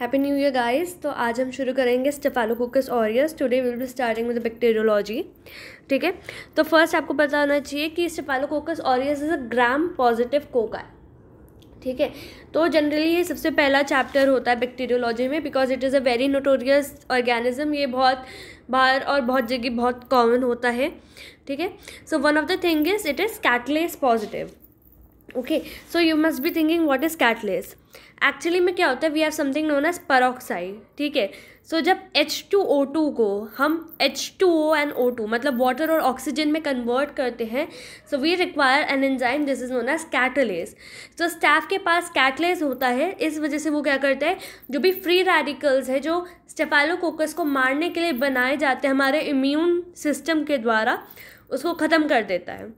happy new year guys तो आज हम शुरू करेंगे Staphylococcus aureus today will be starting with bacteriology ठीक है तो फर्स्ट आपको पता होना चाहिए कि Staphylococcus aureus is a gram positive coccus ठीक है तो जनरली ये सबसे पहला चैप्टर होता है बैक्टीरियोलॉजी में because it is a very notorious organism ये बहुत बाहर और बहुत जगह बहुत कॉमन होता है ठीक है so one of the thing is it is catalase positive okay so you must be thinking what is catalase actually में क्या होता है we have something known as peroxide ठीक है सो जब एच टू ओ टू को हम H two O and O two मतलब वाटर और ऑक्सीजन में कन्वर्ट करते हैं so we require an enzyme this is known as catalase तो स्टाफ के पास कैटलेस होता है इस वजह से वो क्या करता है जो भी फ्री रेडिकल्स है जो स्टेफालोकोकस को मारने के लिए बनाए जाते हैं हमारे इम्यून सिस्टम के द्वारा उसको ख़त्म कर देता है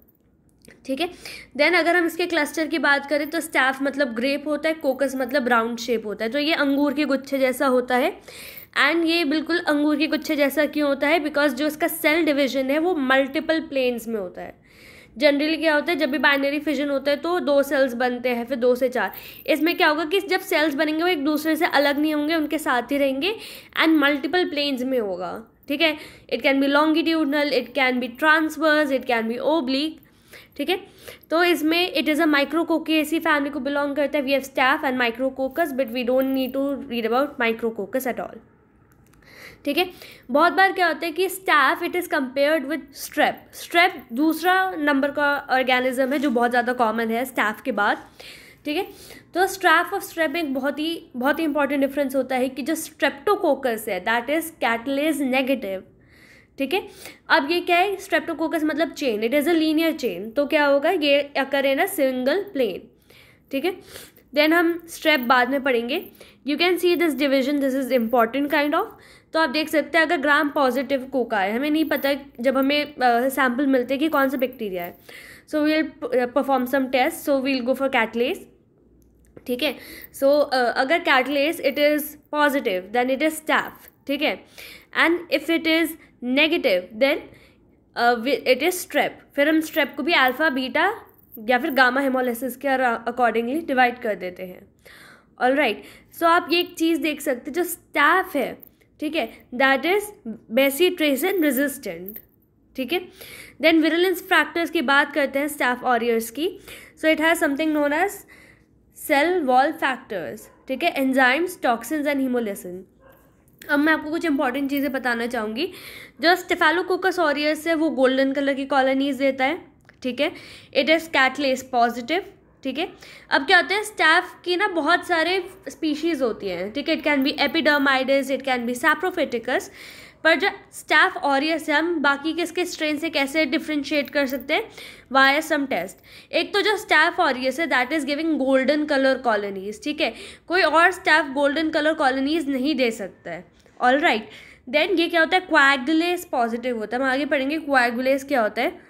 ठीक है देन अगर हम इसके क्लस्टर की बात करें तो स्टाफ मतलब ग्रेप होता है कोकस मतलब राउंड शेप होता है तो ये अंगूर के गुच्छे जैसा होता है एंड ये बिल्कुल अंगूर के गुच्छे जैसा क्यों होता है बिकॉज जो इसका सेल डिविजन है वो मल्टीपल प्लेन्स में होता है जनरली क्या होता है जब भी बाइनरी फिजन होता है तो दो सेल्स बनते हैं फिर दो से चार इसमें क्या होगा कि जब सेल्स बनेंगे वो एक दूसरे से अलग नहीं होंगे उनके साथ ही रहेंगे एंड मल्टीपल प्लेन्स में होगा ठीक है it can be longitudinal it can be transverse it can be oblique ठीक है तो इसमें इट इज़ अ इसी फैमिली को बिलोंग करता है we have staph and Micrococcus but we don't need to read about Micrococcus at all ठीक है बहुत बार क्या होता है कि staph it is compared with strep strep दूसरा नंबर का ऑर्गेनिज्म है जो बहुत ज़्यादा कॉमन है स्टैफ के बाद ठीक है तो स्ट्रैफ और स्ट्रेप में एक बहुत ही बहुत ही इंपॉर्टेंट डिफरेंस होता है कि जो स्ट्रेप्टोकोकस है दैट इज़ कैटलेज नेगेटिव ठीक है अब ये क्या है स्ट्रेप्टोकोकस मतलब chain it is a linear chain तो क्या होगा ये अकर इन अ सिंगल प्लेन ठीक है देन हम स्ट्रेप बाद में पढ़ेंगे you can see this division this is important kind of तो आप देख सकते हैं अगर ग्राम पॉजिटिव कोका है हमें नहीं पता जब हमें सैम्पल uh, मिलते हैं कि कौन सा बैक्टीरिया है so we will perform some test so we'll go for catalase ठीक है सो अगर catalase it is positive then it is staph ठीक है and if it is negative then it is strep फिर हम स्ट्रेप को भी अल्फ़ा बीटा या फिर गामा हेमोलिसिस के अकॉर्डिंगली डिवाइड कर देते हैं ऑल राइट सो आप ये एक चीज़ देख सकते जो स्टाफ है ठीक है दैट इज बेसी ट्रेसन रेजिस्टेंट ठीक है देन विरलेंस फैक्टर्स की बात करते हैं स्टाफ ऑरियर्स की so it has something known as cell wall factors ठीक है एंजाइम्स टॉक्सिन्स एंड हीमोलिसिन अब मैं आपको कुछ इंपॉर्टेंट चीज़ें बताना चाहूँगी जो स्टेफेलोकोकस ऑरियस है वो गोल्डन कलर की कॉलोनीज देता है ठीक है इट इज़ कैटलेस पॉजिटिव ठीक है अब क्या होता है स्टैफ की ना बहुत सारे स्पीशीज़ होती हैं ठीक है it can be epidermidis it can be saprophyticus पर जो स्टाफ ऑरियस है हम बाकी किसके स्ट्रेन से कैसे डिफ्रेंशिएट कर सकते हैं वाया सम टेस्ट एक तो जो स्टाफ ऑरियस है that is giving golden colour colonies ठीक है कोई और स्टाफ गोल्डन कलर कॉलोनीज नहीं दे सकता है ऑल राइट देन ये क्या होता है क्वैगुलेस पॉजिटिव होता है हम आगे पढ़ेंगे क्वैगुलेस क्या होता है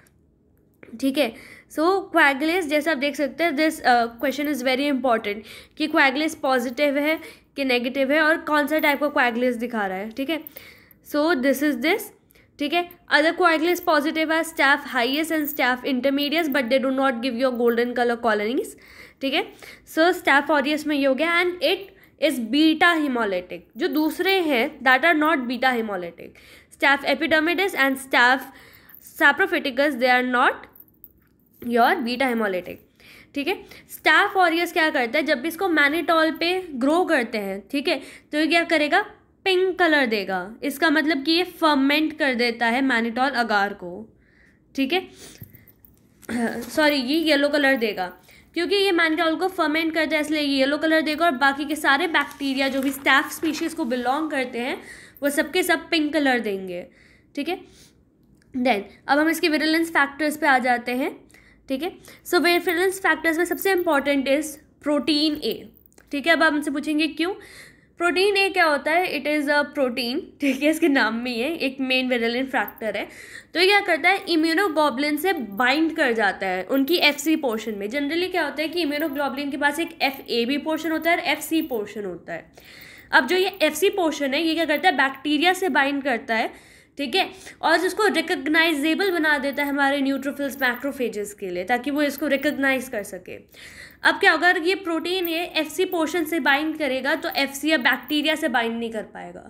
ठीक है सो क्वागलेस जैसे आप देख सकते हैं this question is very important कि क्वागलेस पॉजिटिव है कि नेगेटिव है और कौन सा टाइप का क्वैगलेस दिखा रहा है ठीक है सो दिस इज दिस ठीक है अदर कोएगलेस पॉजिटिव है स्टाफ हाइएस्ट and staph intermedius but they do not give your golden colour colonies ठीक है सो स्टाफ ऑरियस में ये हो गया and it is beta haemolytic जो दूसरे हैं that are not beta haemolytic staph epidermidis and staph saprophyticus they are not your beta haemolytic ठीक है स्टाफ ऑरियस क्या करता है जब भी इसको मैनिटॉल पे ग्रो करते हैं ठीक है तो ये क्या करेगा पिंक कलर देगा इसका मतलब कि ये फर्मेंट कर देता है मैनिटॉल अगार को ठीक है सॉरी ये येलो कलर देगा क्योंकि ये मैनिटॉल को फर्मेंट करता है इसलिए ये येलो कलर देगा और बाकी के सारे बैक्टीरिया जो भी स्टैफ स्पीशीज़ को बिलोंग करते हैं वो सबके सब पिंक कलर देंगे ठीक है देन अब हम इसके विरलेंस फैक्टर्स पे आ जाते हैं ठीक है सो विरलेंस फैक्टर्स में सबसे इम्पॉर्टेंट इज़ प्रोटीन ए ठीक है अब आप हमसे पूछेंगे क्यों प्रोटीन ए क्या होता है इट इज़ अ प्रोटीन ठीक है इसके नाम में ही है एक मेन वेरेलिन फ्रैक्टर है तो ये क्या करता है इम्यूनोग्लोबलिन से बाइंड कर जाता है उनकी एफ सी पोर्शन में जनरली क्या होता है कि इम्यूनोग्लोबलिन के पास एक एफ ए बी पोर्शन होता है और एफ सी पोर्शन होता है अब जो ये एफ सी पोर्शन है ये क्या करता है बैक्टीरिया से बाइंड करता है ठीक है और इसको रिकग्नाइजेबल बना देता है हमारे न्यूट्रोफिल्स मैक्रोफेजेस के लिए ताकि वो इसको रिकग्नाइज कर सके अब क्या होगा अगर ये प्रोटीन ये एफ सी पोर्शन से बाइंड करेगा तो एफ सी या बैक्टीरिया से बाइंड नहीं कर पाएगा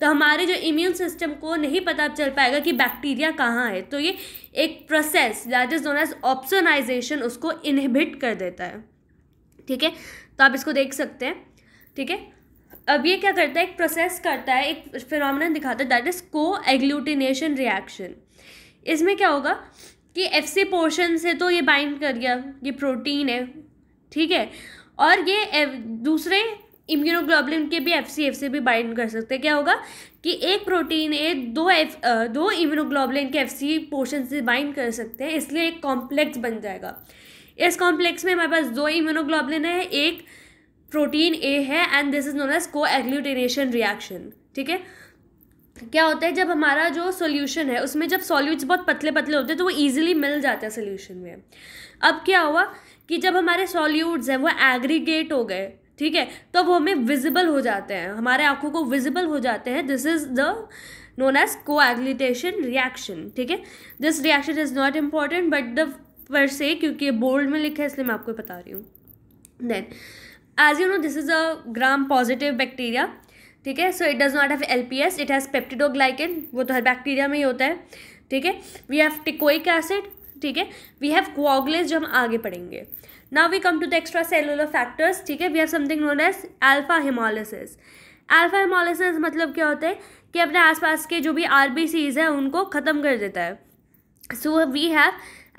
तो हमारे जो इम्यून सिस्टम को नहीं पता चल पाएगा कि बैक्टीरिया कहाँ है तो ये एक process that is known as opsonisation उसको इनहिबिट कर देता है ठीक है तो आप इसको देख सकते हैं ठीक है अब ये क्या करता है एक प्रोसेस करता है एक फिनोमिना दिखाता है that is coagglutination reaction इसमें क्या होगा कि एफ सी पोर्शन से तो ये बाइंड कर गया ये प्रोटीन है ठीक है और ये दूसरे इम्यूनोग्लोबुलिन के भी एफ से भी बाइंड कर सकते हैं क्या होगा कि एक प्रोटीन ए दो एफ दो इम्यूनोग्लोबुलिन के एफ सी पोर्शन से बाइंड कर सकते हैं इसलिए एक कॉम्प्लेक्स बन जाएगा इस कॉम्प्लेक्स में हमारे पास दो इम्यूनोग्लोबुलिन है एक प्रोटीन ए है and this is known as coagglutination reaction ठीक है क्या होता है जब हमारा जो सोल्यूशन है उसमें जब सॉल्यूट्स बहुत पतले पतले होते हैं तो वो ईजिली मिल जाता है सोल्यूशन में अब क्या हुआ कि जब हमारे सॉल्यूट्स हैं वो एग्रीगेट हो गए ठीक है तो वो हमें विजिबल हो जाते हैं हमारे आंखों को विजिबल हो जाते हैं this is the known as coagglutination reaction ठीक है this reaction is not important but the per se क्योंकि ये बोल्ड में लिखा है इसलिए मैं आपको बता रही हूँ then as you know this is a gram positive bacteria ठीक है so it does not have L P S it has peptidoglycan वो तो हर बैक्टीरिया में ही होता है ठीक है वी हैव टिकोइक एसिड ठीक है वी हैव क्वागलेस जो हम आगे पढ़ेंगे now we come to the extracellular factors ठीक है we have something known as alpha hemolysis alpha hemolysis मतलब क्या होता है कि अपने आसपास के जो भी आर बी सीज हैं उनको ख़त्म कर देता है so we have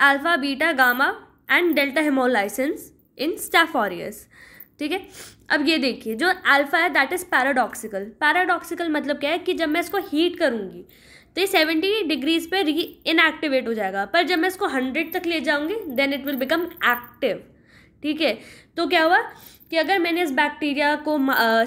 alpha beta gamma and delta hemolysins in staph aureus ठीक है अब ये देखिए जो अल्फा है दैट इज़ पैराडॉक्सिकल पैराडॉक्सिकल मतलब क्या है कि जब मैं इसको हीट करूँगी तो ये सेवेंटी डिग्रीज पे री इनएक्टिवेट हो जाएगा पर जब मैं इसको हंड्रेड तक ले जाऊंगी then it will become active ठीक है तो क्या हुआ कि अगर मैंने इस बैक्टीरिया को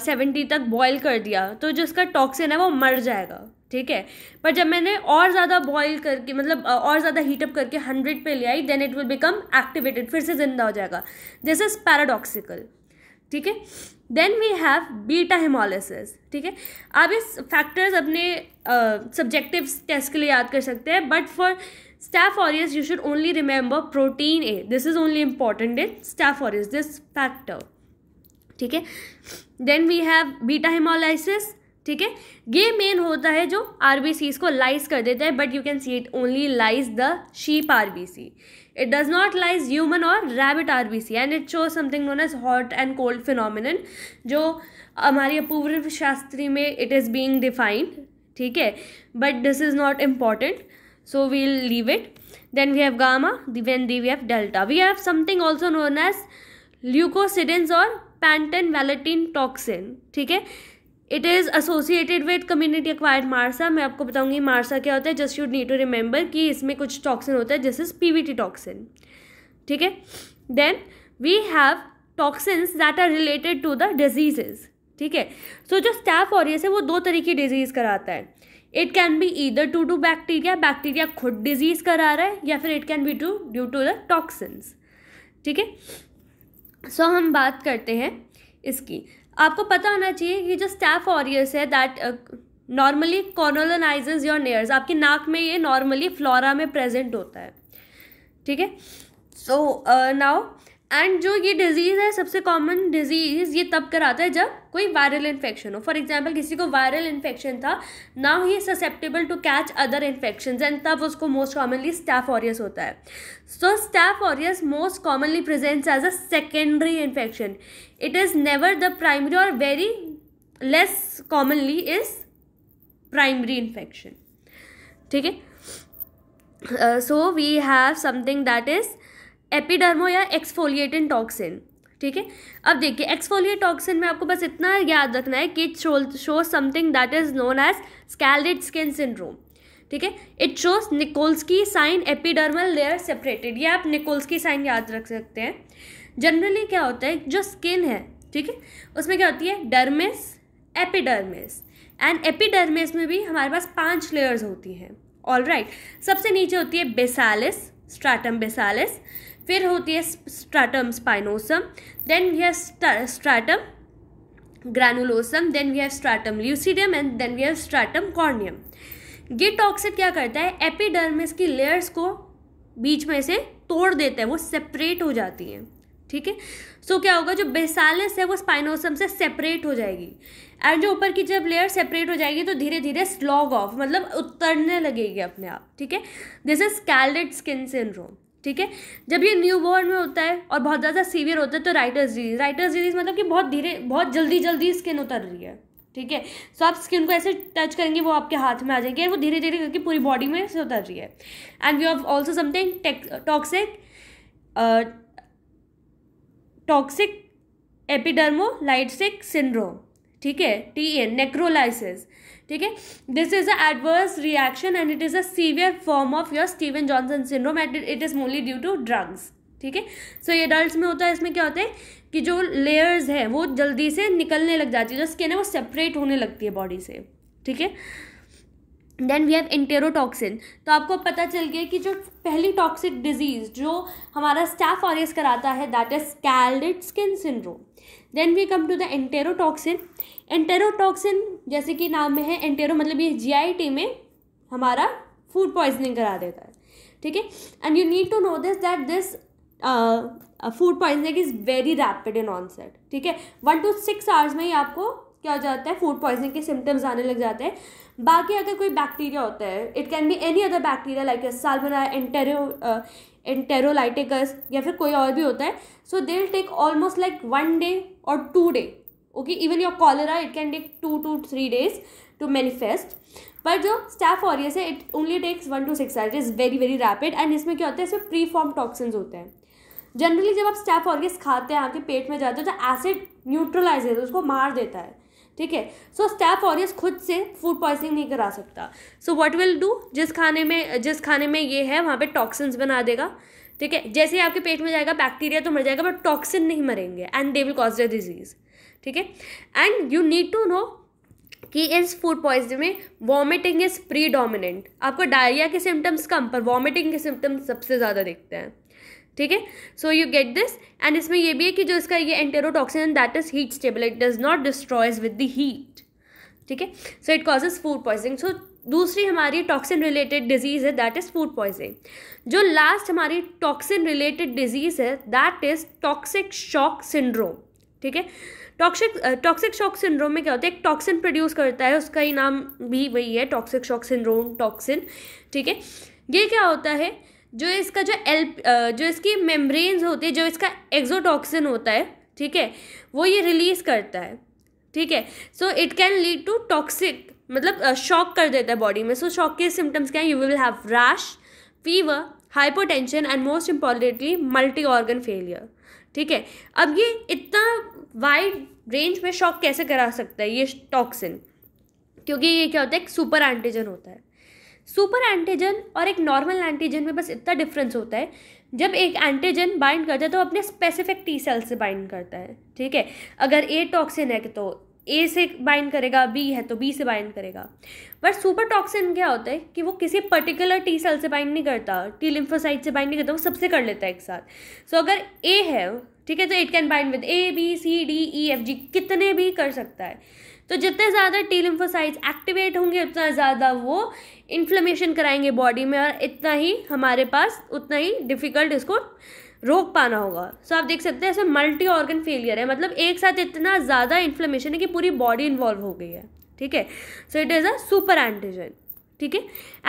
सेवेंटी तक बॉयल कर दिया तो जो इसका टॉक्सिन है वो मर जाएगा ठीक है पर जब मैंने और ज़्यादा बॉयल करके मतलब और ज़्यादा हीटअप करके हंड्रेड पे ले आई then it will become activated फिर से ज़िंदा हो जाएगा दिस इज़ पैराडॉक्सिकल ठीक है then we have beta hemolysis ठीक है आप इस फैक्टर्स अपने सब्जेक्टिव टेस्ट के लिए याद कर सकते हैं but for staph aureus you should only remember protein A this is only important in staph aureus this factor ठीक है then we have beta hemolysis ठीक है ये मेन होता है जो सीज को लाइस कर देता है but you can see it only lyses the sheep see it does not lyse human और rabbit R B C and it show something known as hot and cold phenomenon जो हमारी अपूर्व शास्त्री में इट इज़ बींग डिफाइंड ठीक है but this is not important so we'll leave it then we have gamma then the we have delta we have something also known as leukocidins और Panton Valentine toxin ठीक है it is associated with community acquired MRSA मैं आपको बताऊंगी MRSA क्या होता है just you need to remember कि इसमें कुछ टॉक्सिन होता है जिस जैसे पीवीटी टॉक्सिन ठीक है then we have toxins that are related to the diseases ठीक है सो जो स्टैफ ऑरियस है वो दो तरह की डिजीज़ कराता है it can be either to to bacteria bacteria खुद डिजीज़ करा रहा है या फिर it can be to due to the toxins ठीक है सो हम बात करते हैं इसकी आपको पता होना चाहिए कि जो स्टैफ ऑरियस है that normally colonize your nares आपके नाक में ये नॉर्मली फ्लोरा में प्रेजेंट होता है ठीक है सो नाउ uh, एंड जो ये डिजीज़ है सबसे कॉमन डिजीज़ ये तब कराता है जब कोई वायरल इन्फेक्शन हो फॉर एग्जाम्पल किसी को वायरल इन्फेक्शन था now he susceptible to catch other infection and तब उसको मोस्ट कॉमनली स्टैफ ऑरियस होता है so staph aureus most commonly presents as a secondary infection it is never the primary और very less commonly is primary infection ठीक है so we have something that is epidermo या exfoliatin toxin ठीक है अब देखिए एक्सफोलिएट टॉक्सिन में आपको बस इतना याद रखना है कि it show something that is known as scalded skin syndrome ठीक है it shows Nikolsky sign epidermal layer separated ये आप निकोल्सकी साइन याद रख सकते हैं जनरली क्या होता है जो स्किन है ठीक है उसमें क्या होती है डर्मिस एपिडर्मिस एंड एपिडर्मिस में भी हमारे पास पांच लेयर्स होती हैं ऑल राइट सबसे नीचे होती है बेसालिस स्ट्राटम बेसालिस फिर होती है stratum spinosum then we have stratum granulosum then we have stratum lucidum and then we have stratum corneum ये टॉक्सिक क्या करता है एपिडर्मिस की लेयर्स को बीच में से तोड़ देता है वो सेपरेट हो जाती हैं ठीक है so, सो क्या होगा जो बेसालिस है वो स्पाइनोसम से सेपरेट हो जाएगी एंड जो ऊपर की जब लेयर सेपरेट हो जाएगी तो धीरे धीरे स्लॉग ऑफ मतलब उतरने लगेगी अपने आप ठीक है this is scalded skin syndrome ठीक है जब ये न्यू बॉर्न में होता है और बहुत ज़्यादा सीवियर होता है तो राइटर्स डिजीज राइटर्स डिजीज मतलब कि बहुत धीरे बहुत जल्दी जल्दी स्किन उतर रही है ठीक है सो आप स्किन को ऐसे टच करेंगे वो आपके हाथ में आ जाएंगे वो धीरे धीरे करके पूरी बॉडी में से उतर रही है and we have also something toxic toxic epidermolytic syndrome ठीक है टी ए नेक्रोलाइसिस ठीक है this is a adverse reaction and it is a severe form of your Steven Johnson syndrome at it is mainly due to drugs ठीक है सो ये adult में होता है इसमें क्या होता है कि जो लेयर्स है वो जल्दी से निकलने लग जाती है जो स्किन है वो सेपरेट होने लगती है बॉडी से ठीक है देन वी हैव इंटेरोटॉक्सिन तो आपको पता चल गया कि जो पहली टॉक्सिक डिजीज़ जो हमारा स्टाफ ऑरियस कराता है that is scalded skin syndrome then we come to the enterotoxin enterotoxin जैसे कि नाम में है एंटेरो मतलब ये जीआईटी में हमारा फूड पॉइजनिंग करा देता है ठीक है and you need to know this that this food poisoning is very rapid in onset ठीक है वन टू सिक्स आवर्स में ही आपको क्या हो जाता है फूड पॉइजनिंग के सिम्टम्स आने लग जाते हैं बाकी अगर कोई बैक्टीरिया होता है it can be any other bacteria like salmonella entero enterolyticus या फिर कोई और भी होता है so they will take almost like one day और two day okay even your cholera it can take two two three days to manifest पर जो स्टाफ ऑरियस है it only takes one two six hours is very very rapid and इसमें क्या होता है इसमें pre form toxin होते हैं जनरली जब आप स्टाफ ऑरियस खाते हैं आपके पेट में जाते हैं तो एसिड न्यूट्रलाइज है उसको मार देता है ठीक है सो स्टैफ ऑरियस खुद से फूड पॉइजनिंग नहीं करा सकता सो वट विल डू जिस खाने में जिस खाने में ये है वहाँ पर टॉक्सिन्स बना देगा ठीक है जैसे ही आपके पेट में जाएगा बैक्टीरिया तो मर जाएगा बट टॉक्सिन नहीं मरेंगे and they will cause the disease ठीक है and you need to know कि इस फूड पॉइजन में वॉमिटिंग इज प्री डोमिनेंट आपको डायरिया के सिम्टम्स कम पर वॉमिटिंग के सिम्टम्स सबसे ज़्यादा दिखते हैं ठीक है so you get this and इसमें यह भी है कि जो इसका ये enterotoxin that is heat stable it does not destroys with the heat ठीक है so it causes food poisoning so दूसरी हमारी टॉक्सिन रिलेटेड डिजीज़ है दैट इज़ फूड पॉइजनिंग जो लास्ट हमारी टॉक्सिन रिलेटेड डिजीज़ है that is toxic shock syndrome ठीक है टॉक्सिक टॉक्सिक शॉक सिंड्रोम में क्या होता है एक टॉक्सिन प्रोड्यूस करता है उसका ही नाम भी वही है टॉक्सिक शॉक सिंड्रोम टॉक्सिन ठीक है ये क्या होता है जो इसका जो एल जो इसकी मेम्ब्रेन्स होती है जो इसका एक्जोटॉक्सिन होता है ठीक है वो ये रिलीज करता है ठीक है so it can lead to toxic मतलब शॉक कर देता है बॉडी में सो शॉक के सिम्टम्स क्या है you will have rash fever hypotension and most importantly multi organ failure ठीक है अब ये इतना वाइड रेंज में शॉक कैसे करा सकता है ये टॉक्सिन क्योंकि ये क्या होता है एक सुपर एंटीजन होता है सुपर एंटीजन और एक नॉर्मल एंटीजन में बस इतना डिफरेंस होता है जब एक एंटीजन बाइंड करता है तो अपने स्पेसिफिक टी सेल से बाइंड करता है ठीक है अगर ए टॉक्सिन है तो ए से बाइंड करेगा बी है तो बी से बाइंड करेगा बट सुपर टॉक्सिन क्या होता है कि वो किसी पर्टिकुलर टी सेल से बाइंड नहीं करता टी लिम्फोसाइट से बाइंड नहीं करता वो सबसे कर लेता है एक साथ सो so, अगर ए है ठीक है तो it can bind with A B C D E F G कितने भी कर सकता है तो जितने ज़्यादा टी लिम्फोसाइट्स एक्टिवेट होंगे उतना ज़्यादा वो इन्फ्लेमेशन कराएंगे बॉडी में और इतना ही हमारे पास उतना ही डिफ़िकल्ट इसको रोक पाना होगा सो so, आप देख सकते हैं इसमें मल्टी ऑर्गन फेलियर है मतलब एक साथ इतना ज़्यादा इन्फ्लेमेशन है कि पूरी बॉडी इन्वॉल्व हो गई है ठीक है so it is a super antigen ठीक है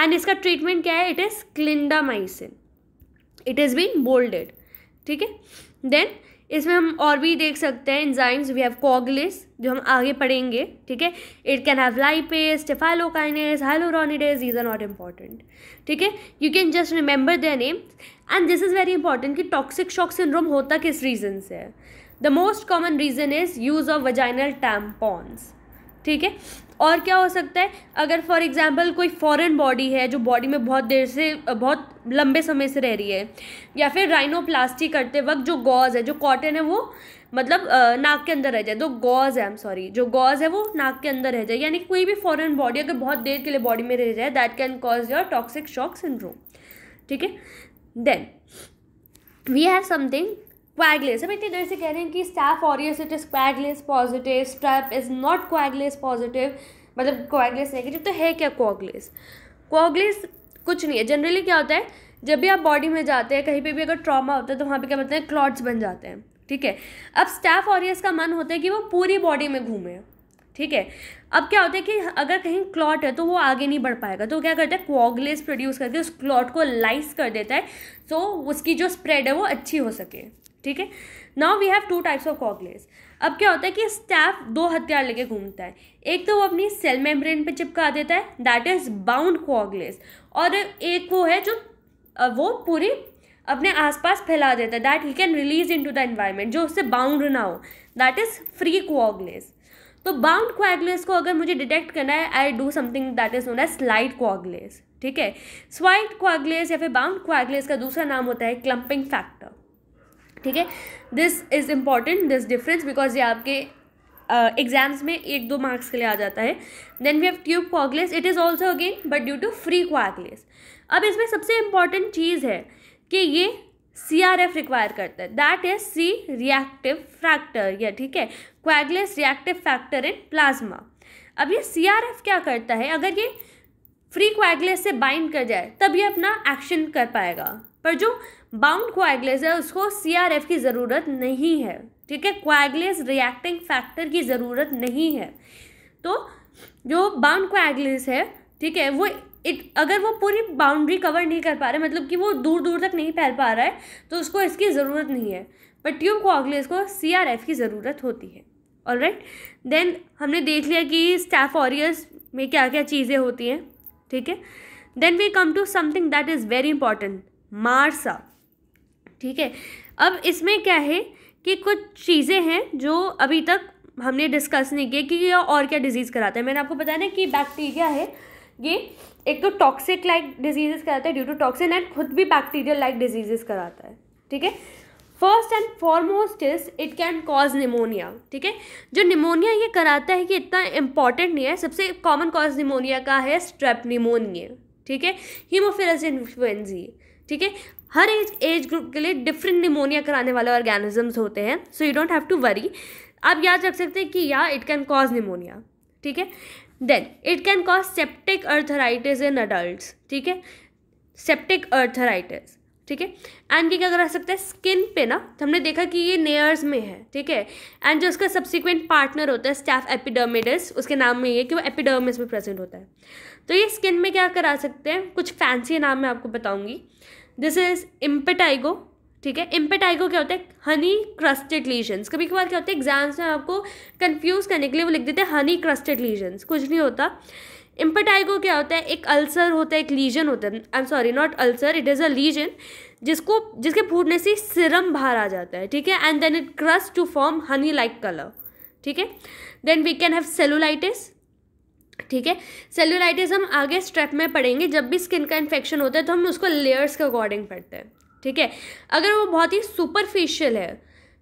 एंड इसका ट्रीटमेंट क्या है it is clindamycin it is been bolded ठीक है देन इसमें हम और भी देख सकते हैं इंजाइम्स वी हैव कॉगलिस जो हम आगे पढ़ेंगे ठीक है it can have lipase staphylokinase hyaluronidase these are not important ठीक है you can just remember the name and this is very important कि टॉक्सिक शॉक सिंड्रोम होता किस रीज़न से है the most common reason is use of vaginal tampons ठीक है और क्या हो सकता है अगर फॉर एग्ज़ाम्पल कोई फॉरेन बॉडी है जो बॉडी में बहुत देर से बहुत लंबे समय से रह रही है या फिर राइनोप्लास्टी करते वक्त जो गॉज है जो कॉटन है वो मतलब नाक के अंदर रह जाए जो गॉज है आई एम सॉरी जो गॉज है वो नाक के अंदर रह जाए यानी कोई भी फॉरन बॉडी अगर बहुत देर के लिए बॉडी में रह जाए that can cause your toxic shock syndrome ठीक है then we have something coagulase हम इतनी देर से कह रहे हैं कि staph aureus it is coagulase positive strep is not coagulase positive मतलब क्वैगलेस नेगेटिव तो है क्या क्वागलेस क्वागलेस कुछ नहीं है जनरली क्या होता है जब भी आप बॉडी में जाते हैं कहीं पे भी अगर ट्रॉमा होता है तो वहाँ पे क्या बोलते हैं क्लॉट्स बन जाते हैं ठीक है अब स्टाफ ऑरियस का मन होता है कि वो पूरी बॉडी में घूमे ठीक है अब क्या होता है कि अगर कहीं क्लॉट है तो वो आगे नहीं बढ़ पाएगा तो क्या करता है क्वागलेस प्रोड्यूस करके उस क्लॉट को लाइस कर देता है तो उसकी जो स्प्रेड है वो अच्छी हो सके ठीक है now we have two types of coagulase अब क्या होता है कि स्टैफ दो हथियार लेके घूमता है एक तो वो अपनी सेल मेम्ब्रेन पे चिपका देता है दैट इज बाउंड कॉकलेस और एक वो है जो वो पूरी अपने आसपास फैला देता है that he can release into the environment जो उससे बाउंड ना हो दैट इज़ फ्री कोआगलेस तो बाउंड कोआगलेस को अगर मुझे डिटेक्ट करना है I do something that is known as slide coagulase ठीक है स्वाइट कोआगलेस या फिर बाउंड कोआगलेस का दूसरा नाम होता है क्लम्पिंग फैक्टर ठीक है this is important this difference because ये आपके एग्जाम्स uh, में एक दो मार्क्स के लिए आ जाता है then we have tube coagulase it is also again but due to free coagulase अब इसमें सबसे इम्पॉर्टेंट चीज़ है कि ये सी आर एफ रिक्वायर करता है that is C reactive factor या ठीक है coagulase reactive factor in plasma अब ये सी आर एफ क्या करता है अगर ये फ्री क्वैगलेस से बाइंड कर जाए तब ये अपना एक्शन कर पाएगा पर जो बाउंड क्वागलेस है उसको एफ की ज़रूरत नहीं है ठीक है क्वागलेस रिएक्टिंग फैक्टर की ज़रूरत नहीं है तो जो बाउंड क्वागलेस है ठीक है वो इट अगर वो पूरी बाउंड्री कवर नहीं कर पा रहा है मतलब कि वो दूर दूर तक नहीं फैल पा रहा है तो उसको इसकी ज़रूरत नहीं है पर ट्यूब कोआगुलेस को सी आर एफ की ज़रूरत होती है और राइट देन हमने देख लिया कि स्टैफोरियस में क्या क्या चीज़ें होती हैं ठीक है then we come to something that is very important MRSA ठीक है अब इसमें क्या है कि कुछ चीज़ें हैं जो अभी तक हमने डिस्कस नहीं किया कि और क्या डिजीज़ कराता है मैंने आपको बताया ना कि बैक्टीरिया है ये एक तो टॉक्सिक लाइक डिजीजेस कराता है ड्यू टू टॉक्सिन एंड खुद भी बैक्टीरियल लाइक डिजीजेस कराता है ठीक है first and foremost is it can cause pneumonia ठीक है जो निमोनिया ये कराता है कि इतना इंपॉर्टेंट नहीं है सबसे कॉमन कॉज निमोनिया का है स्ट्रेप निमोनिया ठीक है हीमोफेरस इन्फ्लुएंजी ठीक है हर एज एज ग्रुप के लिए डिफरेंट निमोनिया कराने वाले ऑर्गेनिजम्स होते हैं so you don't have to worry आप याद रख सकते हैं कि या इट कैन कॉज निमोनिया ठीक है then it can cause septic arthritis in adult ठीक है सेप्टिक अर्थराइटिस ठीक है एंड ये क्या करा सकते हैं स्किन पे ना तो हमने देखा कि ये नेयर्स में है ठीक है एंड जो उसका सब्सिक्वेंट पार्टनर होता है स्टैफ एपिडर्मिडिस उसके नाम में ये कि वो एपिडर्मिस में प्रेजेंट होता है तो ये स्किन में क्या करा सकते हैं कुछ फैंसी नाम मैं आपको बताऊंगी दिस इज इम्पेटाइगो ठीक है इम्पेटाइगो क्या होता है हनी क्रस्टेड लीजन्स कभी कभार क्या होता है एग्जाम्स में आपको कन्फ्यूज़ करने के लिए वो लिख देते हैं हनी क्रस्टेड लीजन्स कुछ नहीं होता इम्पेटाइगो क्या होता है एक अल्सर होता है एक लीजन होता है I am sorry not ulcer it is a lesion जिसको जिसके फूटने से सिरम बाहर आ जाता है ठीक है and then it crust to form honey like colour ठीक है then we can have cellulitis ठीक है सेलुलाइटिस हम आगे स्टेप में पढ़ेंगे जब भी स्किन का इन्फेक्शन होता है तो हम उसको लेयर्स के अकॉर्डिंग पढ़ते हैं ठीक है अगर वो बहुत ही सुपरफिशियल है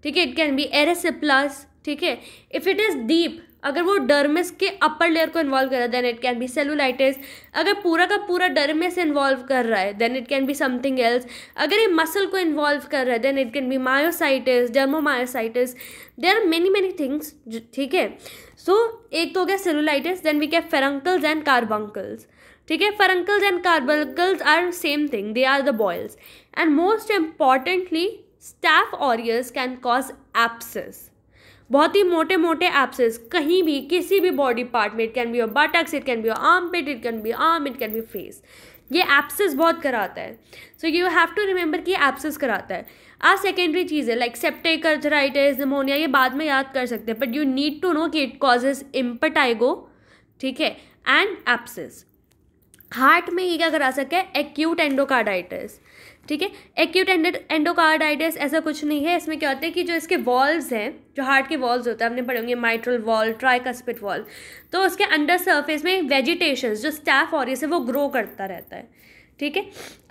ठीक है इट कैन बी एरेसिप्लस ठीक है इफ़ इट इज़ डीप अगर वो डर्मिस के अपर लेयर को इन्वॉल्व कर रहा है then it can be cellulitis अगर पूरा का पूरा डर्मिस इन्वॉल्व कर रहा है then it can be something else अगर ये मसल को इन्वॉल्व कर रहा है then it can be myositis dermomyositis there are many many things ठीक है सो so, एक तो हो गया सेलुलाइटिस देन वी कैफ फेरंकल्स एंड कार्बंकल्स ठीक है furuncles and carbuncles are same thing they are the boils and most importantly staph aureus can cause abscess बहुत ही मोटे मोटे एप्सिस कहीं भी किसी भी बॉडी पार्ट में it can be your buttocks it can be your armpit it can be arm it can be face ये एप्सिस बहुत कराता है so you have to remember कि एप्सिस कराता है आज सेकेंडरी चीज़ें लाइक सेप्टिक अर्थराइटिस निमोनिया ये बाद में याद कर सकते हैं but you need to know कि इट कॉजेज इम्पटाइगो ठीक है एंड एप्सिस हार्ट में ये क्या करा सके एक्यूट एंडोकार्डाइटिस ठीक है एक्यूट एंडोकार्डाइटिस ऐसा कुछ नहीं है इसमें क्या होता है कि जो इसके वॉल्स हैं जो हार्ट के वॉल्स होते हैं हमने पढ़े होंगे माइट्रल वॉल ट्राइकस्पिट वॉल तो उसके अंडर सरफेस में वेजिटेशन जो स्टैफ और है वो ग्रो करता रहता है ठीक है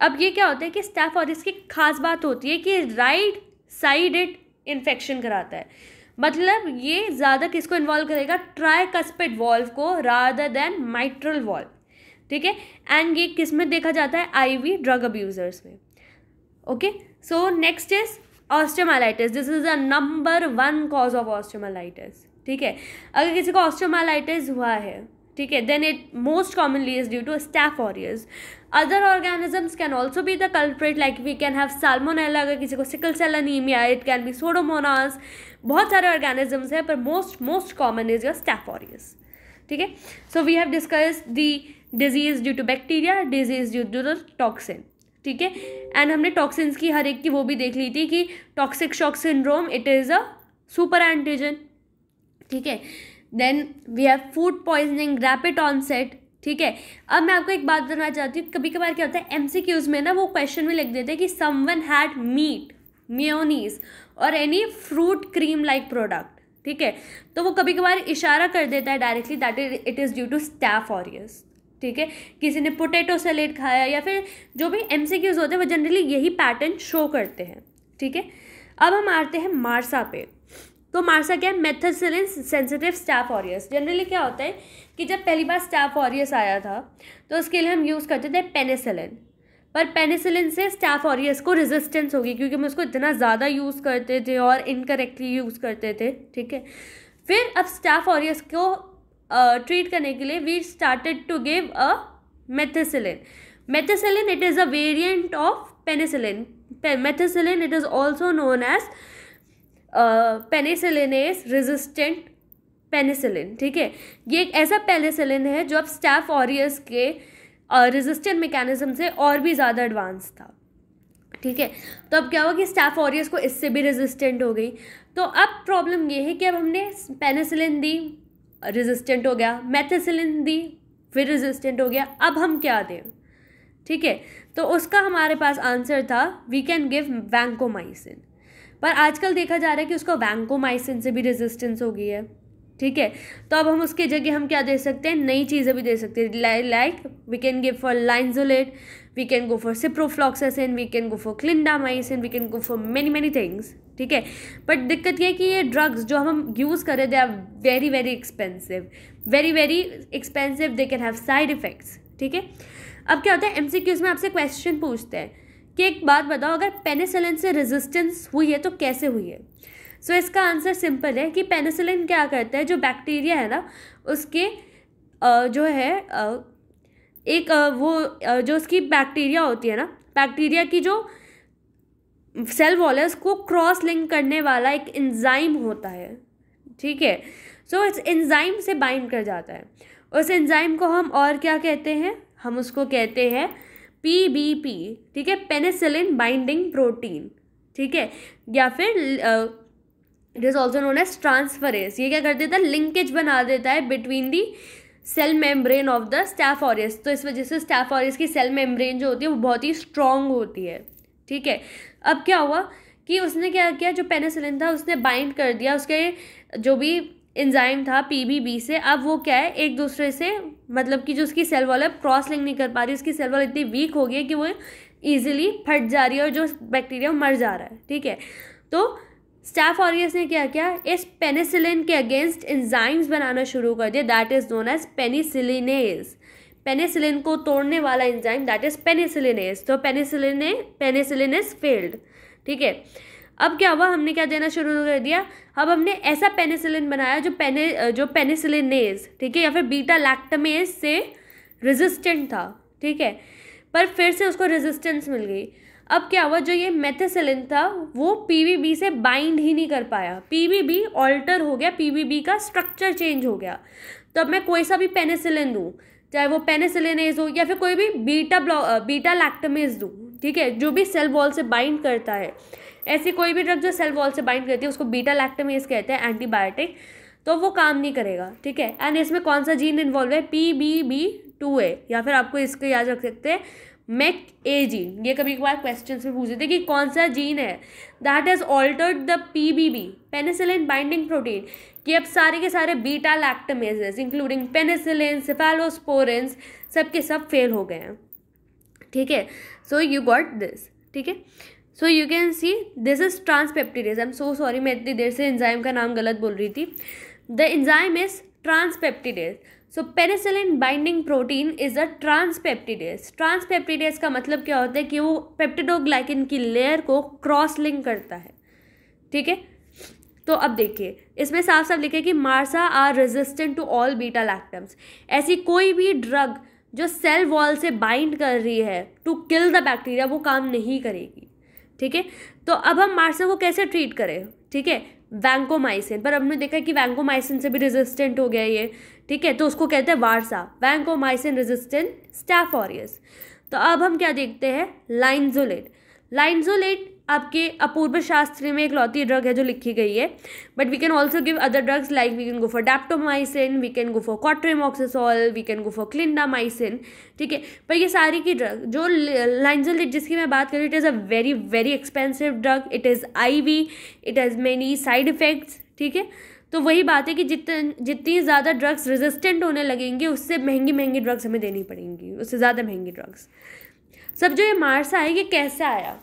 अब ये क्या होता है कि स्टैफ और इसकी खास बात होती है कि राइट साइडेड इन्फेक्शन कराता है मतलब ये ज़्यादा किसको इन्वॉल्व करेगा ट्राइकस्पेड वॉल्व को रादर देन माइट्रल वॉल्व ठीक है एंड ये किस में देखा जाता है आईवी ड्रग अब्यूजर्स में okay so next is osteomyelitis this is the number one cause of osteomyelitis ठीक है अगर किसी को ऑस्ट्रोमालाइटिस हुआ है ठीक है then it most commonly is due to staph aureus other organisms can also be the culprit like we can have salmonella अगर किसी को sickle cell anaemia it can be pseudomonas बहुत सारे ऑर्गेनिजम्स हैं पर most most common is your staph aureus ठीक है so we have discuss the disease due to bacteria disease due to the toxin ठीक है एंड हमने टॉक्सिन्स की हर एक की वो भी देख ली थी कि toxic shock syndrome it is a super antigen ठीक है then we have food poisoning rapid onset ठीक है अब मैं आपको एक बात बताना चाहती हूँ कभी कभार क्या होता है एम सी क्यूज़ में ना वो क्वेश्चन में लिख देते हैं कि समवन हैड मीट मियोनीस और any fruit cream like product ठीक है तो वो कभी कभार इशारा कर देता है directly that it is due to staph aureus ठीक है किसी ने पोटैटो सैलेड खाया या फिर जो भी एम सी क्यूज होते हैं वो जनरली यही पैटर्न शो करते हैं ठीक है अब हम आते हैं मार्सा पे तो मार्सा क्या है methicillin sensitive staph aureus generally क्या होता है कि जब पहली बार स्टाफ ऑरियस आया था तो उसके लिए हम यूज़ करते थे पेनिसिलिन पर पेनिसिलिन से स्टाफ ऑरियस को रेजिस्टेंस होगी क्योंकि हम उसको इतना ज़्यादा यूज़ करते थे और इनकरेक्टली यूज़ करते थे ठीक है फिर अब स्टाफ ऑरियस को ट्रीट uh, करने के लिए we started to give a methicillin methicillin it is a variant of penicillin methicillin it is also known as penicillinase resistant penicillin ठीक है ये एक ऐसा पेनिसिलिन है जो अब स्टैफ ऑरियस के रेजिस्टेंट uh, मेकेनिज्म से और भी ज़्यादा एडवांस था ठीक है तो अब क्या हुआ कि स्टैफ ऑरियस को इससे भी रेजिस्टेंट हो गई तो अब प्रॉब्लम ये है कि अब हमने पेनिसिलिन दी रेजिस्टेंट हो गया मेथिसिलिन दी फिर रेजिस्टेंट हो गया अब हम क्या दें ठीक है तो उसका हमारे पास आंसर था वी कैन गिव वैंकोमाइसिन पर आजकल देखा जा रहा है कि उसको वैंकोमाइसिन से भी रेजिस्टेंस हो गई है ठीक है तो अब हम उसके जगह हम क्या दे सकते हैं नई चीज़ें भी दे सकते हैं like we can give for linezolid we can go for ciprofloxacin we can go for clindamycin we can go for many many things ठीक है बट दिक्कत यह है कि ये ड्रग्स जो हम यूज़ करें they are very very expensive very very expensive they can have side effects ठीक है अब क्या होता है एम में आपसे क्वेश्चन पूछते हैं कि एक बात बताओ अगर पेनिसिलिन से रेजिस्टेंस हुई है तो कैसे हुई है सो so, इसका आंसर सिंपल है कि पेनिसिलिन क्या करता है जो बैक्टीरिया है ना उसके जो है एक वो जो उसकी बैक्टीरिया होती है ना बैक्टीरिया की जो सेल वॉल है उसको क्रॉस लिंक करने वाला एक एंजाइम होता है ठीक है सो इस एंजाइम से बाइंड कर जाता है उस एंजाइम को हम और क्या कहते हैं हम उसको कहते हैं पीबीपी ठीक है पेनिसिलिन बाइंडिंग प्रोटीन ठीक है या फिर it is also known as transferase ये क्या कर देता है लिंकेज बना देता है between the cell membrane of the staph aureus तो इस वजह से स्टाफ ऑरियस की सेल मेम्ब्रेन जो होती है वो बहुत ही स्ट्रॉन्ग होती है ठीक है अब क्या हुआ कि उसने क्या किया जो पेनिसिलिन था उसने बाइंड कर दिया उसके जो भी इंजाइम था पीबीबी से अब वो क्या है एक दूसरे से मतलब कि जो उसकी सेल वॉल है क्रॉस लिंक नहीं कर पा रही उसकी सेल वॉल इतनी वीक हो गई है कि वो ईजिली फट जा रही है और जो बैक्टीरिया मर जा रहा है ठीक है तो स्टाफ ऑरियस ने क्या किया इस पेनिसिलिन के अगेंस्ट इंजाइम्स बनाना शुरू कर दिया that is known as penicillinase penicillin को तोड़ने वाला इंजाइम दैट इज़ पेनिसिलिनेज तो पेनिसिलिन पेनिसिलिन फेल्ड ठीक है अब क्या हुआ हमने क्या देना शुरू कर दिया अब हमने ऐसा पेनिसिलिन बनाया जो पेने जो पेनिसिलिनेज ठीक है या फिर बीटा लैक्टमेज से रेजिस्टेंट था ठीक है पर फिर से उसको रेजिस्टेंस मिल गई अब क्या हुआ जो ये मेथेसिलिन था वो पीवीबी से बाइंड ही नहीं कर पाया पीवीबी ऑल्टर हो गया पीवीबी का स्ट्रक्चर चेंज हो गया तो अब मैं कोई सा भी पेनिसिलिन दूँ चाहे वो पेनिसिलिनेज हो या फिर कोई भी बीटा ब्लॉ बीटा लैक्टमेज दूँ ठीक है जो भी सेल वॉल से बाइंड करता है ऐसी कोई भी ड्रग जो सेल वॉल से बाइंड करती है उसको बीटा लैक्टमेज कहते हैं एंटीबायोटिक तो वो काम नहीं करेगा ठीक है एंड इसमें कौन सा जीन इन्वॉल्व है P B B two A या फिर आपको इसको याद रख सकते हैं मैक ए जीन ये कभी एक बार क्वेश्चन में पूछे थे कि कौन सा जीन है that has altered the P B B penicillin binding protein कि अब सारे के सारे beta lactamases including penicillin cephalosporins सब के सब फेल हो गए हैं ठीक है सो यू गॉट दिस ठीक है so you can see this is transpeptidase I am so sorry मैं इतनी देर से इंजाइम का नाम गलत बोल रही थी the enzyme is transpeptidase so penicillin binding protein is a transpeptidase transpeptidase का मतलब क्या होता है कि वो पेप्टिडोग्लाइकिन की लेयर को क्रॉस लिंक करता है ठीक है तो अब देखिए इसमें साफ साफ लिखे कि MRSA are resistant to all beta lactams ऐसी कोई भी ड्रग जो सेल वॉल से बाइंड कर रही है टू किल द बैक्टीरिया वो काम नहीं करेगी ठीक है तो अब हम मार्सा को कैसे ट्रीट करें ठीक है वैंकोमाइसिन पर हमने देखा कि वैंकोमाइसिन से भी रेजिस्टेंट हो गया ये ठीक है तो उसको कहते हैं वारसा वैंकोमाइसिन रेजिस्टेंट स्टैफोरियस तो अब हम क्या देखते हैं लाइनजोलेट लाइनजोलेट आपके अपूर्व शास्त्री में एक लौती ड्रग है जो लिखी गई है but we can also give other drugs like we can go for daptomycin we can go for cotrimoxazole we can go for clindamycin ठीक है पर ये सारी की ड्रग जो लाइनजल जिसकी मैं बात करूँ it is a very very expensive drug it is I V it has many side effects ठीक है तो वही बात है कि जितन जितनी ज़्यादा ड्रग्स रेजिस्टेंट होने लगेंगे उससे महंगी महंगी ड्रग्स हमें देनी पड़ेंगी उससे ज़्यादा महंगी ड्रग्स सब जो ये मार्सा है ये कैसे आया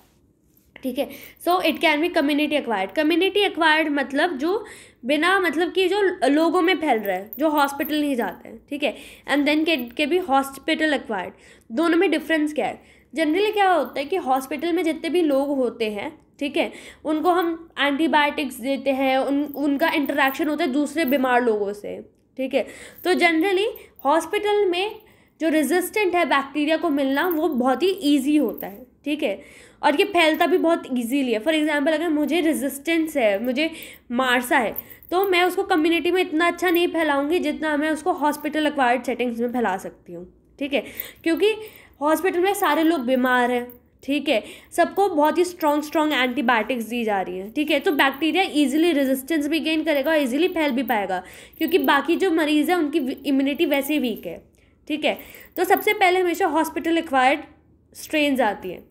ठीक है so it can be community acquired community acquired मतलब जो बिना मतलब कि जो लोगों में फैल रहा है जो हॉस्पिटल नहीं जाते हैं ठीक है एंड देन के के भी हॉस्पिटल एक्वायर्ड दोनों में डिफरेंस क्या है जनरली क्या होता है कि हॉस्पिटल में जितने भी लोग होते हैं ठीक है उनको हम एंटीबायोटिक्स देते हैं उन उनका इंटरेक्शन होता है दूसरे बीमार लोगों से ठीक है तो जनरली हॉस्पिटल में जो रेजिस्टेंट है बैक्टीरिया को मिलना वो बहुत ही ईजी होता है ठीक है और ये फैलता भी बहुत ईजीली है फॉर एग्ज़ाम्पल अगर मुझे रेजिस्टेंस है मुझे मारसा है तो मैं उसको कम्युनिटी में इतना अच्छा नहीं फैलाऊंगी जितना मैं उसको हॉस्पिटल अक्वायर्ड सेटिंग्स में फैला सकती हूँ ठीक है क्योंकि हॉस्पिटल में सारे लोग बीमार हैं ठीक है सबको बहुत ही स्ट्रॉन्ग स्ट्रॉन्ग एंटीबायोटिक्स दी जा रही है ठीक है तो बैक्टीरिया इजीली रेजिस्टेंस भी गेन करेगा और ईजिली फैल भी पाएगा क्योंकि बाकी जो मरीज़ है उनकी इम्यूनिटी वैसे ही वीक है ठीक है तो सबसे पहले हमेशा हॉस्पिटल एक्वायर्ड स्ट्रेन आती हैं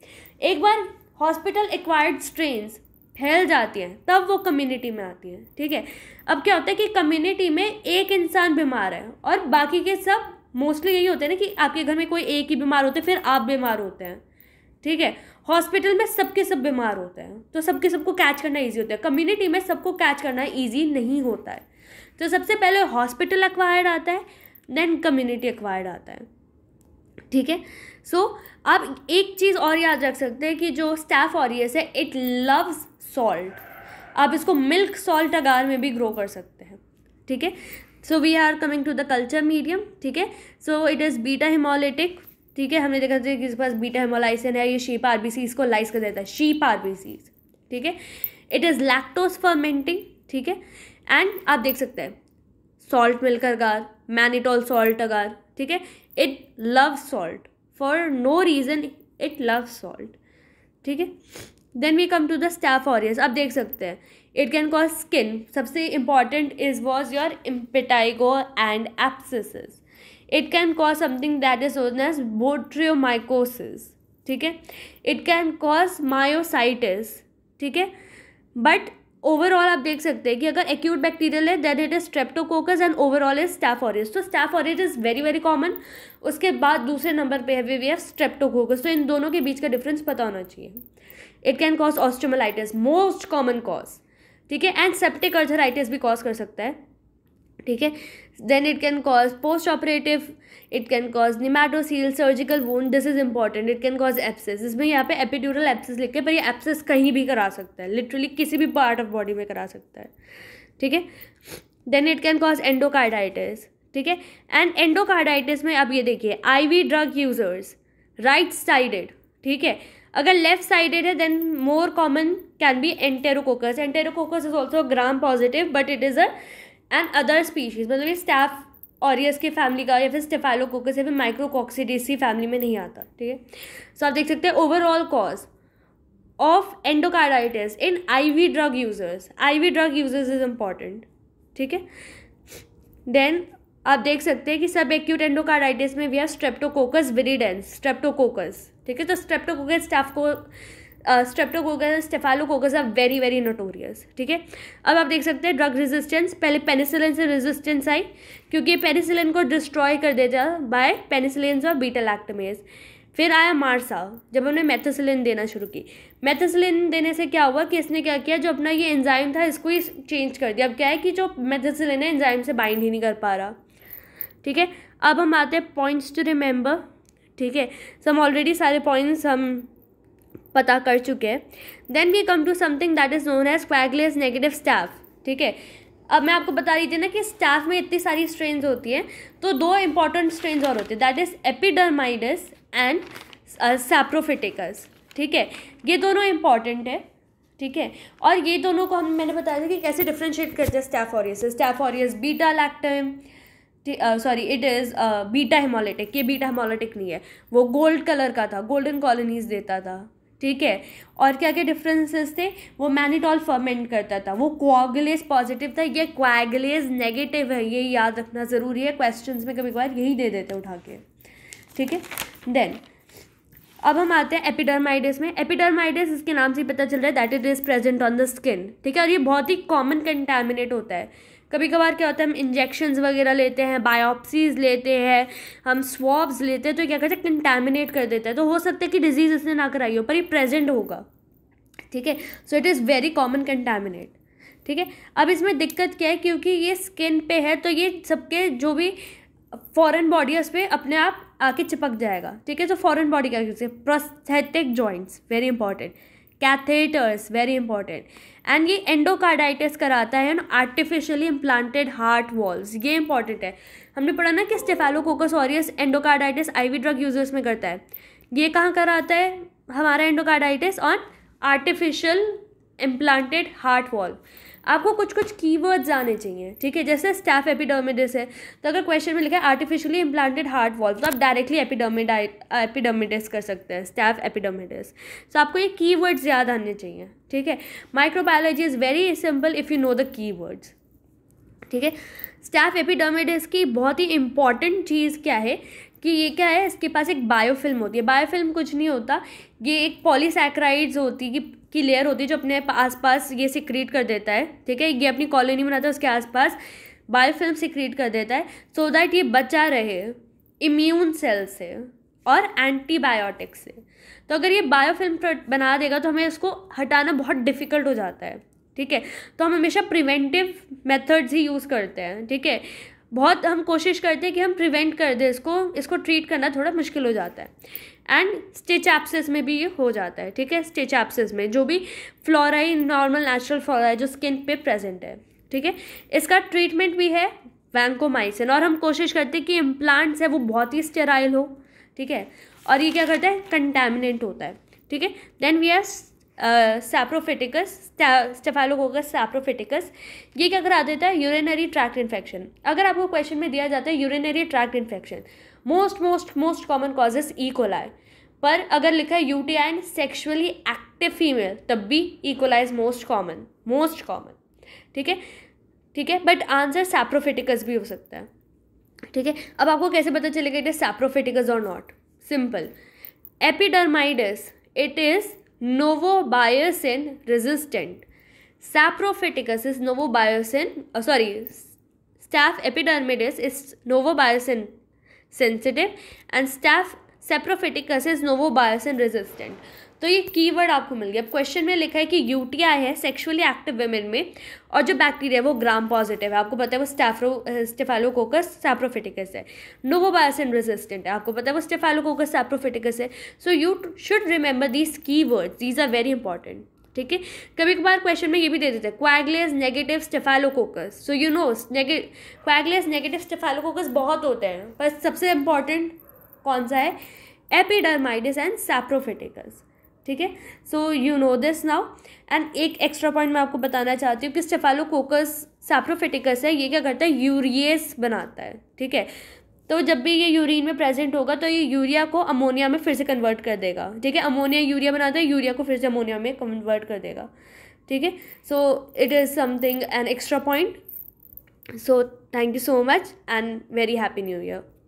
एक बार हॉस्पिटल एक्वायर्ड स्ट्रेन्स फैल जाती हैं तब वो कम्युनिटी में आती हैं ठीक है अब क्या होता है कि कम्युनिटी में एक इंसान बीमार है और बाकी के सब मोस्टली यही होते हैं ना कि आपके घर में कोई एक ही बीमार होते हैं फिर आप बीमार होते हैं ठीक है हॉस्पिटल में सबके सब बीमार होते हैं तो सबके सबको कैच करना ईजी होता है कम्युनिटी में सबको कैच करना ईजी नहीं होता है तो सबसे पहले हॉस्पिटल एक्वायर्ड आता है देन कम्युनिटी एक्वायर्ड आता है ठीक है सो अब एक चीज़ और याद रख सकते हैं कि जो स्टैफ ऑरियस है इट लव्स सॉल्ट आप इसको मिल्क सॉल्ट अगार में भी ग्रो कर सकते हैं ठीक है so we are coming to the culture medium ठीक है so it is beta haemolytic ठीक है हमने देखा था पास बीटा हिमोलाइसिन है ये शीप आर बी सी इसको लाइस कर देता है शीप आर बी सी ठीक है इट इज़ लैक्टोज फर्मेंटिंग ठीक है एंड आप देख सकते हैं salt milk agar mannitol salt agar ठीक है it love salt for no reason it love salt ठीक है then we come to the staph aureus आप देख सकते हैं इट कैन कॉज स्किन सबसे important is was your impetigo and abscess it can cause something that is known as botryomycosis ठीक है it can cause myositis ठीक है but overall आप देख सकते हैं कि अगर एक्यूट बैक्टीरियल है then it is streptococcus and overall is staph तो staph is very very common उसके बाद दूसरे नंबर पे है वी वी एफ स्ट्रेप्टोकोकस तो इन दोनों के बीच का डिफरेंस पता होना चाहिए it can cause osteomyelitis most common cause ठीक है एंड सेप्टिक अर्थराइटिस भी कॉज कर सकता है ठीक है then it can cause post operative it can cause haematocele surgical wound this is important it can cause abscess इसमें यहाँ पे एपिड्यूरल एप्सिस लिख के पर ये एप्सिस कहीं भी करा सकता है लिटरली किसी भी पार्ट ऑफ बॉडी में करा सकता है ठीक है then it can cause endocarditis ठीक है एंड एंडोकार्डाइटिस में अब ये देखिए I V drug users right sided ठीक है अगर लेफ्ट साइडेड है then more common can be enterococcus enterococcus is also gram positive but it is a and other species मतलब ये स्टैफ ऑरियस की फैमिली का या फिर कोकस या फिर माइक्रोकॉक्सीडेसी फैमिली में नहीं आता ठीक है सो आप देख सकते हैं overall cause of endocarditis in I V drug users I V drug users is important ठीक है देन आप देख सकते हैं कि सब एक्यूट एंडोकार्डाइटिस में we have streptococcus viridans streptococcus ठीक है तो स्ट्रेप्टोकोकस स्टैफ को streptococcus staphylococcus are very very notorious ठीक है अब आप देख सकते हैं ड्रग रेजिस्टेंस पहले पेनिसिलिन से रेजिस्टेंस आई क्योंकि पेनिसिलिन को डिस्ट्रॉय कर दिया बाय पेनिसिलिन और बीटल एक्टमेज फिर आया मार्सा जब हमने मेथोसिलिन देना शुरू की मेथोसिलिन देने से क्या हुआ कि इसने क्या किया जो अपना ये एंजाइम था इसको ही चेंज कर दिया अब क्या है कि जो मेथोसिलिन है एंजाइम से बाइंड ही नहीं कर पा रहा ठीक है अब हम आते हैं पॉइंट्स टू रिमेंबर ठीक है सम ऑलरेडी सारे पॉइंट्स हम पता कर चुके हैं then we come to something that is known as coagulase negative staph ठीक है अब मैं आपको बता रही थी ना कि स्टाफ में इतनी सारी स्ट्रेंज होती हैं तो दो इंपॉर्टेंट स्ट्रेंज और होते हैं that is epidermidis and saprophyticus ठीक है ये दोनों इंपॉर्टेंट है ठीक है और ये दोनों को हम मैंने बताया था कि कैसे डिफ्रेंशिएट करते हैं staph aureus staph aureus beta lactam sorry it is beta haemolytic ये बीटा हिमोलिटिक नहीं है वो गोल्ड कलर का था गोल्डन कॉलोनीज देता था ठीक है और क्या क्या डिफरेंसेस थे वो मैनिटॉल फर्मेंट करता था वो क्वागलेस पॉजिटिव था ये क्वागलेस नेगेटिव है ये याद रखना ज़रूरी है क्वेश्चंस में कभी कभार यही दे देते उठा के ठीक है देन अब हम आते हैं एपिडर्माइडिस में एपिडर्माइडिस इसके नाम से ही पता चल रहा है that it is present on the skin ठीक है और ये बहुत ही कॉमन कंटेमिनेट होता है कभी कभार क्या होता है हम इंजेक्शन वगैरह लेते हैं बायोप्सीज लेते हैं हम स्वाब्स लेते हैं तो क्या करते हैं कंटेमिनेट कर देता है तो हो सकता है कि डिजीज़ इसने ना कराई हो पर ये प्रेजेंट होगा ठीक है so it is very common contaminate ठीक है अब इसमें दिक्कत क्या है क्योंकि ये स्किन पे है तो ये सबके जो भी फॉरेन उस पर अपने आप आके चिपक जाएगा ठीक है तो फॉरेन बॉडी क्या कहते हैं prosthetic joints very important catheters very important and ये एंडोकार्डाइटिस कराता है ना आर्टिफिशियली इम्प्लांटेड हार्ट वॉल्स ये इंपॉर्टेंट है हमने पढ़ा ना कि staphylococcus aureus endocarditis IV drug users में करता है ये कहाँ कराता है हमारा endocarditis on artificial implanted heart valve आपको कुछ कुछ कीवर्ड्स आने चाहिए ठीक है जैसे स्टाफ एपिडर्मिडिस है तो अगर क्वेश्चन में लिखा है आर्टिफिशियली इम्प्लांटेड हार्ट वॉल तो आप डायरेक्टली एपिडर्मिडिस कर सकते हैं स्टाफ एपिडर्मिडिस तो आपको ये की याद आने चाहिए ठीक है microbiology is very simple if you know the key ठीक है स्टाफ एपिडर्मिडिस की बहुत ही इंपॉर्टेंट चीज़ क्या है कि ये क्या है इसके पास एक बायोफिल्म होती है बायोफिल्म कुछ नहीं होता ये एक पॉलीसैक्राइड्स होती है कि की लेयर होती है जो अपने आसपास ये सिक्रीट कर देता है ठीक है ये अपनी कॉलोनी बनाता है उसके आसपास बायोफिल्म सिक्रीट कर देता है सो so दैट ये बचा रहे इम्यून सेल से और एंटीबायोटिक से तो अगर ये बायोफिल्म बना देगा तो हमें इसको हटाना बहुत डिफ़िकल्ट हो जाता है ठीक है तो हम हमेशा प्रिवेंटिव मेथड्स ही यूज़ करते हैं ठीक है बहुत हम कोशिश करते हैं कि हम प्रिवेंट कर दें इसको इसको ट्रीट करना थोड़ा मुश्किल हो जाता है एंड एप्सिस में भी ये हो जाता है ठीक है एप्सिस में जो भी फ्लोराई नॉर्मल नेचुरल फ्लोराई जो स्किन पे प्रेजेंट है ठीक है इसका ट्रीटमेंट भी है वैंकोमाइसिन और हम कोशिश करते हैं कि इम्प्लांट्स है वो बहुत ही स्टेराइल हो ठीक है और ये क्या करता है कंटेमिनेंट होता है ठीक है then we are saprophyticus staphylococcus saprophyticus ये क्या करा देता है यूरिनरी ट्रैक्ट इन्फेक्शन अगर आपको क्वेश्चन में दिया जाता है urinary tract infection most most most common causes E coli पर अगर लिखा है U T I and sexually active female तब भी इक्वलाइज मोस्ट कॉमन मोस्ट कॉमन ठीक है ठीक है बट आंसर सैप्रोफिटिकस भी हो सकता है ठीक है अब आपको कैसे पता चलेगा इट इज सैप्रोफिटिकस और not simple epidermidis it is novobiocin resistant saprophyticus is novobiocin sorry staph epidermidis is novobiocin sensitive and staph saprophyticus is novobiocin resistant तो ये कीवर्ड आपको मिल गया अब क्वेश्चन में लिखा है कि यूटिया है सेक्सुअली एक्टिव वेमेन में और जो बैक्टीरिया है वो ग्राम पॉजिटिव है आपको पता है वो स्टेफ्रो स्टेफेलोकोकस सेप्रोफिटिकस है नोवोबायोसिन रेजिस्टेंट है आपको पता है वो स्टेफेलोकोकस सेप्रोफिटिकस है so you should remember these key word these are very important ठीक है कभी कभार क्वेश्चन में ये भी दे देते हैं coagulase negative staphylococcus so you know coagulase negative staphylococcus बहुत होते हैं पर सबसे इंपॉर्टेंट कौन सा है एपिडर्माइडिस एंड सैप्रोफिटिकस ठीक है so you know this now and एक एक्स्ट्रा पॉइंट मैं आपको बताना चाहती हूँ कि स्टेफालोकोकस सैप्रोफिटिकस है ये क्या करता है यूरियस बनाता है ठीक है तो जब भी ये यूरिन में प्रेजेंट होगा तो ये यूरिया को अमोनिया में फिर से कन्वर्ट कर देगा ठीक है अमोनिया यूरिया बनाता है यूरिया को फिर से अमोनिया में कन्वर्ट कर देगा ठीक है so it is something an extra point so thank you so much and very happy new year